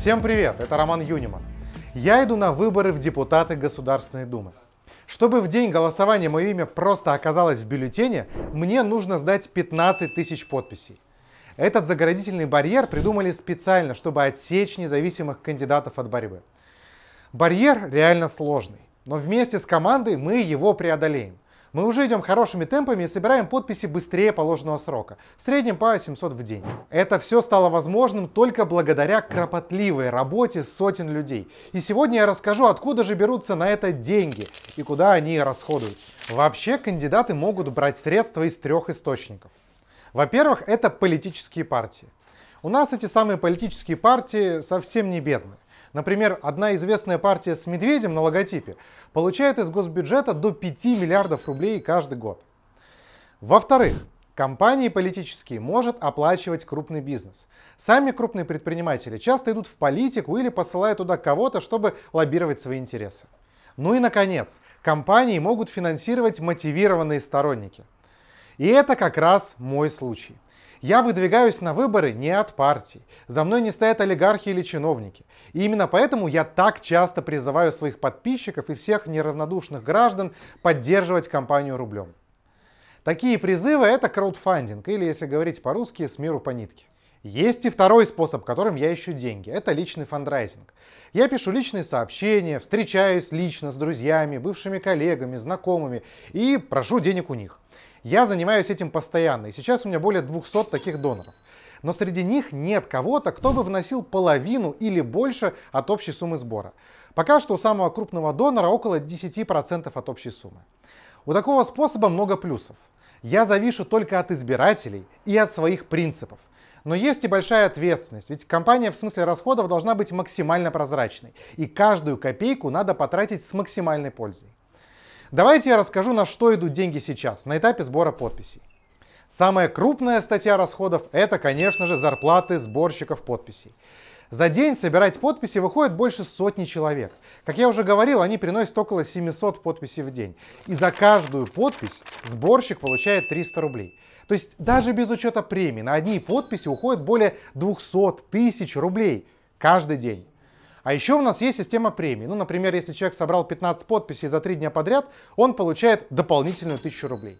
Всем привет, это Роман Юниман. Я иду на выборы в депутаты Государственной Думы. Чтобы в день голосования мое имя просто оказалось в бюллетене, мне нужно сдать 15 тысяч подписей. Этот загородительный барьер придумали специально, чтобы отсечь независимых кандидатов от борьбы. Барьер реально сложный, но вместе с командой мы его преодолеем. Мы уже идем хорошими темпами и собираем подписи быстрее положенного срока, в среднем по 700 в день. Это все стало возможным только благодаря кропотливой работе сотен людей. И сегодня я расскажу, откуда же берутся на это деньги и куда они расходуют. Вообще кандидаты могут брать средства из трех источников. Во-первых, это политические партии. У нас эти самые политические партии совсем не бедные. Например, одна известная партия с медведем на логотипе получает из госбюджета до 5 миллиардов рублей каждый год. Во-вторых, компании политические может оплачивать крупный бизнес. Сами крупные предприниматели часто идут в политику или посылают туда кого-то, чтобы лоббировать свои интересы. Ну и, наконец, компании могут финансировать мотивированные сторонники. И это как раз мой случай. Я выдвигаюсь на выборы не от партий. За мной не стоят олигархи или чиновники. И именно поэтому я так часто призываю своих подписчиков и всех неравнодушных граждан поддерживать компанию рублем. Такие призывы – это краудфандинг, или, если говорить по-русски, с миру по нитке. Есть и второй способ, которым я ищу деньги. Это личный фандрайзинг. Я пишу личные сообщения, встречаюсь лично с друзьями, бывшими коллегами, знакомыми и прошу денег у них. Я занимаюсь этим постоянно, и сейчас у меня более 200 таких доноров. Но среди них нет кого-то, кто бы вносил половину или больше от общей суммы сбора. Пока что у самого крупного донора около 10% от общей суммы. У такого способа много плюсов. Я завишу только от избирателей и от своих принципов. Но есть и большая ответственность, ведь компания в смысле расходов должна быть максимально прозрачной, и каждую копейку надо потратить с максимальной пользой. Давайте я расскажу, на что идут деньги сейчас, на этапе сбора подписей. Самая крупная статья расходов – это, конечно же, зарплаты сборщиков подписей. За день собирать подписи выходит больше сотни человек. Как я уже говорил, они приносят около 700 подписей в день. И за каждую подпись сборщик получает 300 рублей. То есть даже без учета премии на одни подписи уходит более 200 тысяч рублей каждый день. А еще у нас есть система премий. Ну, например, если человек собрал 15 подписей за 3 дня подряд, он получает дополнительную 1000 рублей.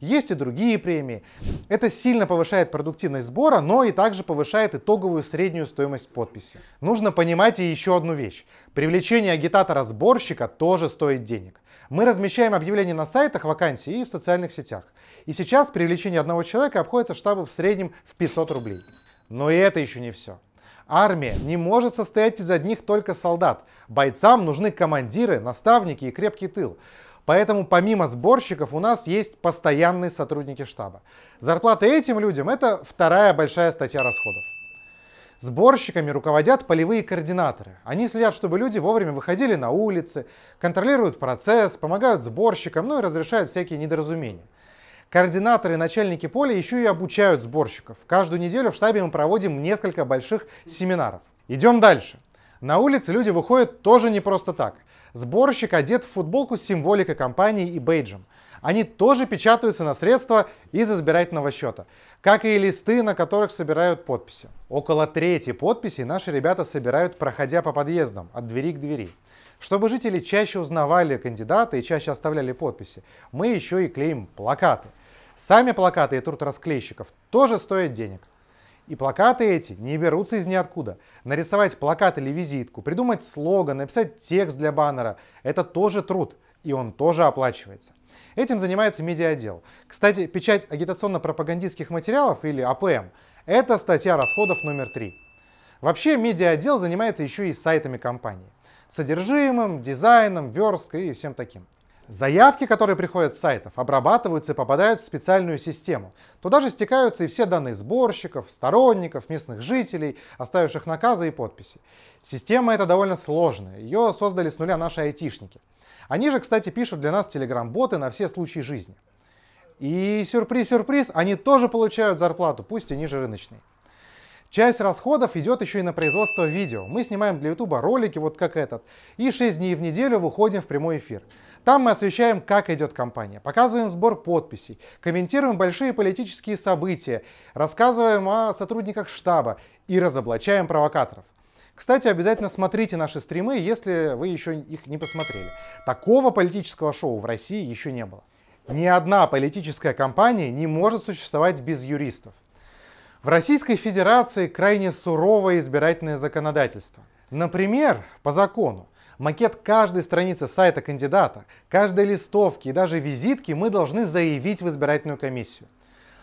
Есть и другие премии. Это сильно повышает продуктивность сбора, но и также повышает итоговую среднюю стоимость подписи. Нужно понимать и еще одну вещь. Привлечение агитатора-сборщика тоже стоит денег. Мы размещаем объявления на сайтах вакансий и в социальных сетях. И сейчас привлечение одного человека обходится штабу в среднем в 500 рублей. Но и это еще не все. Армия не может состоять из одних только солдат. Бойцам нужны командиры, наставники и крепкий тыл. Поэтому помимо сборщиков у нас есть постоянные сотрудники штаба. Зарплата этим людям – это вторая большая статья расходов. Сборщиками руководят полевые координаторы. Они следят, чтобы люди вовремя выходили на улицы, контролируют процесс, помогают сборщикам, ну и разрешают всякие недоразумения. Координаторы и начальники поля еще и обучают сборщиков. Каждую неделю в штабе мы проводим несколько больших семинаров. Идем дальше. На улице люди выходят тоже не просто так. Сборщик одет в футболку с символикой компании и бейджем. Они тоже печатаются на средства из избирательного счета, как и листы, на которых собирают подписи. Около трети подписей наши ребята собирают, проходя по подъездам, от двери к двери. Чтобы жители чаще узнавали кандидата и чаще оставляли подписи, мы еще и клеим плакаты. Сами плакаты и труд расклейщиков тоже стоят денег. И плакаты эти не берутся из ниоткуда. Нарисовать плакат или визитку, придумать слоган, написать текст для баннера – это тоже труд, и он тоже оплачивается. Этим занимается медиаотдел. Кстати, печать агитационно-пропагандистских материалов или АПМ – это статья расходов номер три. Вообще, медиаотдел занимается еще и сайтами компании. Содержимым, дизайном, версткой и всем таким. Заявки, которые приходят с сайтов, обрабатываются и попадают в специальную систему. Туда же стекаются и все данные сборщиков, сторонников, местных жителей, оставивших наказы и подписи. Система эта довольно сложная, ее создали с нуля наши айтишники. Они же, кстати, пишут для нас телеграм-боты на все случаи жизни. И сюрприз-сюрприз, они тоже получают зарплату, пусть и ниже рыночной. Часть расходов идет еще и на производство видео. Мы снимаем для YouTube ролики, вот как этот, и 6 дней в неделю выходим в прямой эфир. Там мы освещаем, как идет компания, показываем сбор подписей, комментируем большие политические события, рассказываем о сотрудниках штаба и разоблачаем провокаторов. Кстати, обязательно смотрите наши стримы, если вы еще их не посмотрели. Такого политического шоу в России еще не было. Ни одна политическая компания не может существовать без юристов. В Российской Федерации крайне суровое избирательное законодательство. Например, по закону, макет каждой страницы сайта кандидата, каждой листовки и даже визитки мы должны заявить в избирательную комиссию.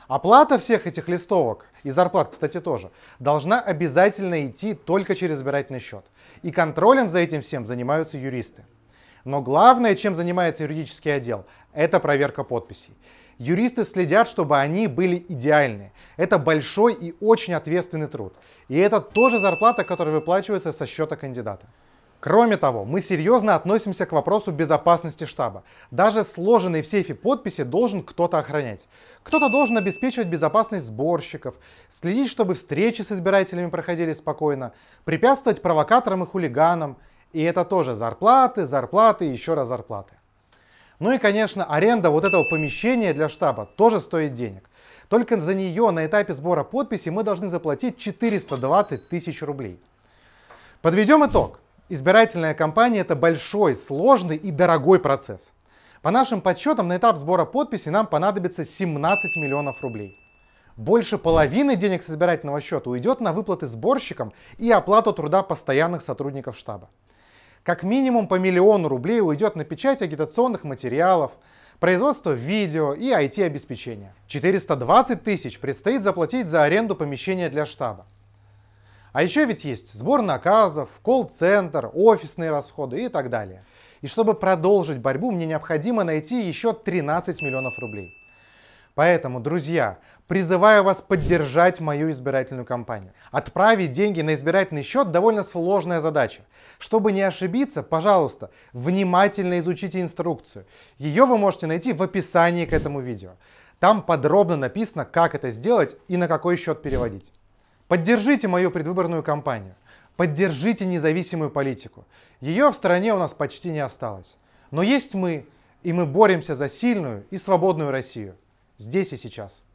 Оплата всех этих листовок, и зарплат, кстати, тоже, должна обязательно идти только через избирательный счет. И контролем за этим всем занимаются юристы. Но главное, чем занимается юридический отдел, это проверка подписей. Юристы следят, чтобы они были идеальны. Это большой и очень ответственный труд. И это тоже зарплата, которая выплачивается со счета кандидата. Кроме того, мы серьезно относимся к вопросу безопасности штаба. Даже сложенные в сейфе подписи должен кто-то охранять. Кто-то должен обеспечивать безопасность сборщиков, следить, чтобы встречи с избирателями проходили спокойно, препятствовать провокаторам и хулиганам. И это тоже зарплаты, зарплаты и еще раз зарплаты. Ну и, конечно, аренда вот этого помещения для штаба тоже стоит денег. Только за нее на этапе сбора подписей мы должны заплатить 420 тысяч рублей. Подведем итог. Избирательная кампания – это большой, сложный и дорогой процесс. По нашим подсчетам, на этап сбора подписей нам понадобится 17 миллионов рублей. Больше половины денег с избирательного счета уйдет на выплаты сборщикам и оплату труда постоянных сотрудников штаба. Как минимум по миллиону рублей уйдет на печать агитационных материалов, производство видео и IT-обеспечения. 420 тысяч предстоит заплатить за аренду помещения для штаба. А еще ведь есть сбор наказов, колл-центр, офисные расходы и так далее. И чтобы продолжить борьбу, мне необходимо найти еще 13 миллионов рублей. Поэтому, друзья, призываю вас поддержать мою избирательную кампанию. Отправить деньги на избирательный счет довольно сложная задача. Чтобы не ошибиться, пожалуйста, внимательно изучите инструкцию. Ее вы можете найти в описании к этому видео. Там подробно написано, как это сделать и на какой счет переводить. Поддержите мою предвыборную кампанию. Поддержите независимую политику. Ее в стране у нас почти не осталось. Но есть мы, и мы боремся за сильную и свободную Россию здесь и сейчас.